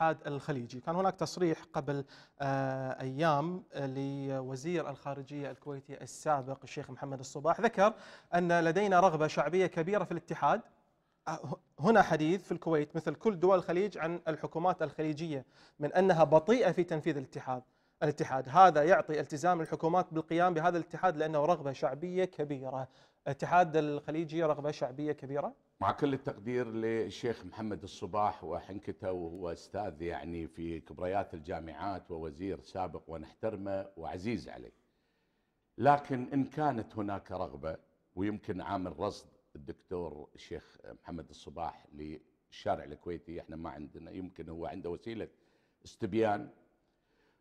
الاتحاد الخليجي كان هناك تصريح قبل آه، أيام لوزير الخارجية الكويتي السابق الشيخ محمد الصباح ذكر أن لدينا رغبة شعبية كبيرة في الاتحاد آه، هنا حديث في الكويت مثل كل دول الخليج عن الحكومات الخليجية من أنها بطيئة في تنفيذ الاتحاد الاتحاد هذا يعطي التزام الحكومات بالقيام بهذا الاتحاد لأنه رغبة شعبية كبيرة الاتحاد الخليجي رغبة شعبية كبيرة مع كل التقدير للشيخ محمد الصباح وحنكته وهو استاذ يعني في كبريات الجامعات ووزير سابق ونحترمه وعزيز عليه. لكن ان كانت هناك رغبه ويمكن عامل رصد الدكتور الشيخ محمد الصباح للشارع الكويتي احنا ما عندنا يمكن هو عنده وسيله استبيان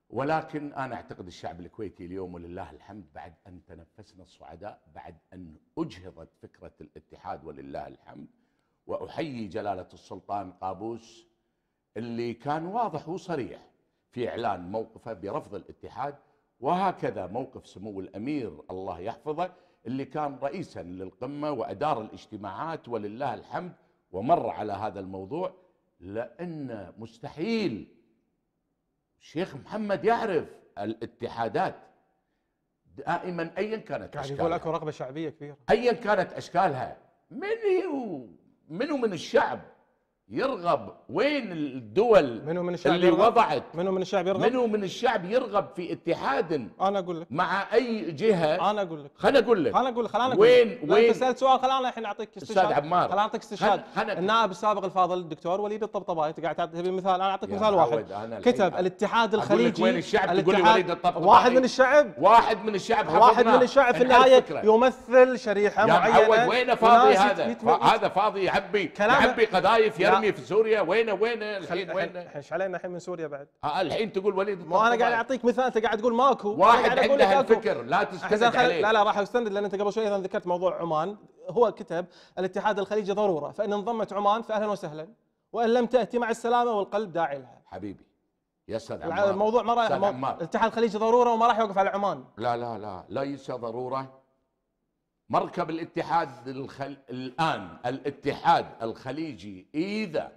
ولكن أنا أعتقد الشعب الكويتي اليوم ولله الحمد بعد أن تنفسنا الصعداء بعد أن أجهضت فكرة الاتحاد ولله الحمد وأحيي جلالة السلطان قابوس اللي كان واضح وصريح في إعلان موقفه برفض الاتحاد وهكذا موقف سمو الأمير الله يحفظه اللي كان رئيسا للقمة وأدار الاجتماعات ولله الحمد ومر على هذا الموضوع لأن مستحيل شيخ محمد يعرف الاتحادات دائما ايا كانت يعني اشكالها يقول اكو رغبه شعبيه كبيره ايا كانت اشكالها من هي منو من الشعب يرغب وين الدول منو من الشعب اللي يرغب؟ وضعت منو من الشعب يرغب منو من الشعب يرغب في اتحاد انا اقول لك مع اي جهه انا اقول لك خليني اقول لك خليني اقول لك خليني وين وين انت سالت سؤال خلينا الحين اعطيك استشهاد استاذ عمار خليني اعطيك استشهاد النائب السابق الفاضل الدكتور وليد الطبطباي انت قاعد تبي مثال انا اعطيك مثال واحد كتب الاتحاد الخليجي وين الشعب تقول وليد الطبطباي واحد من الشعب واحد من الشعب واحد من الشعب في النهايه يمثل شريحه معينه يا وين فاضي هذا هذا فاضي يعبي يعبي قذايف ترمي في سوريا وين وين الحين وين ايش علينا الحين من سوريا بعد اه الحين تقول وليد ما انا قاعد اعطيك مثال انت قاعد تقول ماكو واحد عنده الفكر لا تستند عليه لا لا راح استند لان انت قبل شوي ذكرت موضوع عمان هو كتب الاتحاد الخليجي ضروره فان انضمت عمان فاهلا وسهلا وان لم تاتي مع السلامه والقلب داعي لها حبيبي يا استاذ عمار الموضوع ما راح الاتحاد الخليجي ضروره وما راح يوقف على عمان لا لا لا ليس ضروره مركب الاتحاد الخل... الآن الاتحاد الخليجي إذا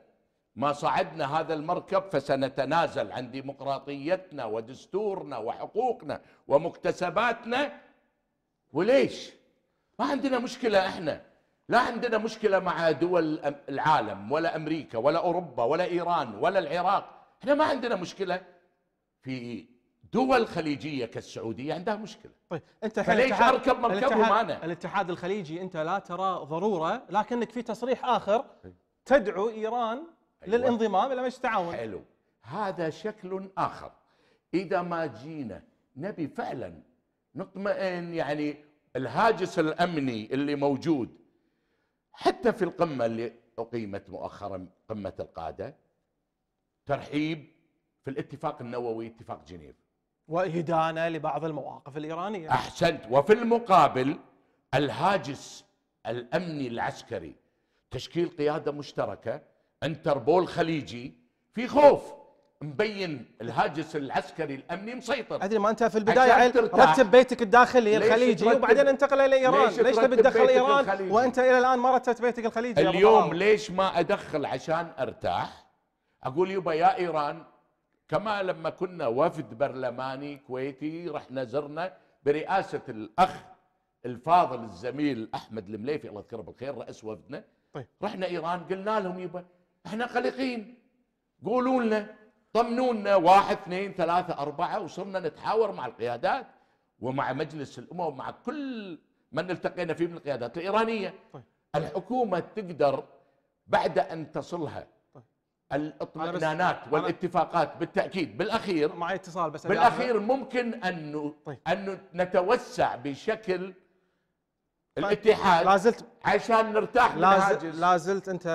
ما صعدنا هذا المركب فسنتنازل عن ديمقراطيتنا ودستورنا وحقوقنا ومكتسباتنا وليش ما عندنا مشكلة احنا لا عندنا مشكلة مع دول العالم ولا أمريكا ولا أوروبا ولا إيران ولا العراق احنا ما عندنا مشكلة في دول خليجيه كالسعوديه عندها مشكله طيب انت فليش اركب مركبهم انا؟ الاتحاد الخليجي انت لا ترى ضروره لكنك في تصريح اخر طيب. تدعو ايران أيوة. للانضمام الى مجلس التعاون حلو هذا شكل اخر اذا ما جينا نبي فعلا نطمئن يعني الهاجس الامني اللي موجود حتى في القمه اللي اقيمت مؤخرا قمه القاده ترحيب في الاتفاق النووي اتفاق جنيف وإهدانة لبعض المواقف الإيرانية أحسنت وفي المقابل الهاجس الأمني العسكري تشكيل قيادة مشتركة انتربول خليجي في خوف مبين الهاجس العسكري الامني مسيطر ادري ما انت في البدايه رتب بيتك الداخلي الخليجي وبعدين انتقل الى ايران ليش, ليش تبي تدخل ايران الخليجي. وانت الى الان ما رتبت بيتك الخليجي اليوم ليش ما ادخل عشان ارتاح اقول يبا يا ايران كما لما كنا وفد برلماني كويتي رحنا زرنا برئاسة الأخ الفاضل الزميل أحمد المليفي الله يذكره بالخير رئيس وفدنا طيب. رحنا إيران قلنا لهم يبا احنا قلقين قولوا لنا طمنونا واحد اثنين ثلاثة أربعة وصرنا نتحاور مع القيادات ومع مجلس الأمم ومع كل من التقينا فيه من القيادات الإيرانية طيب. الحكومة تقدر بعد أن تصلها الاطمئنانات والاتفاقات بالتاكيد بالاخير معي اتصال بس بالاخير ممكن ان طيب. ان نتوسع بشكل طيب. الاتحاد لازلت عشان نرتاح لازلت, لازلت انت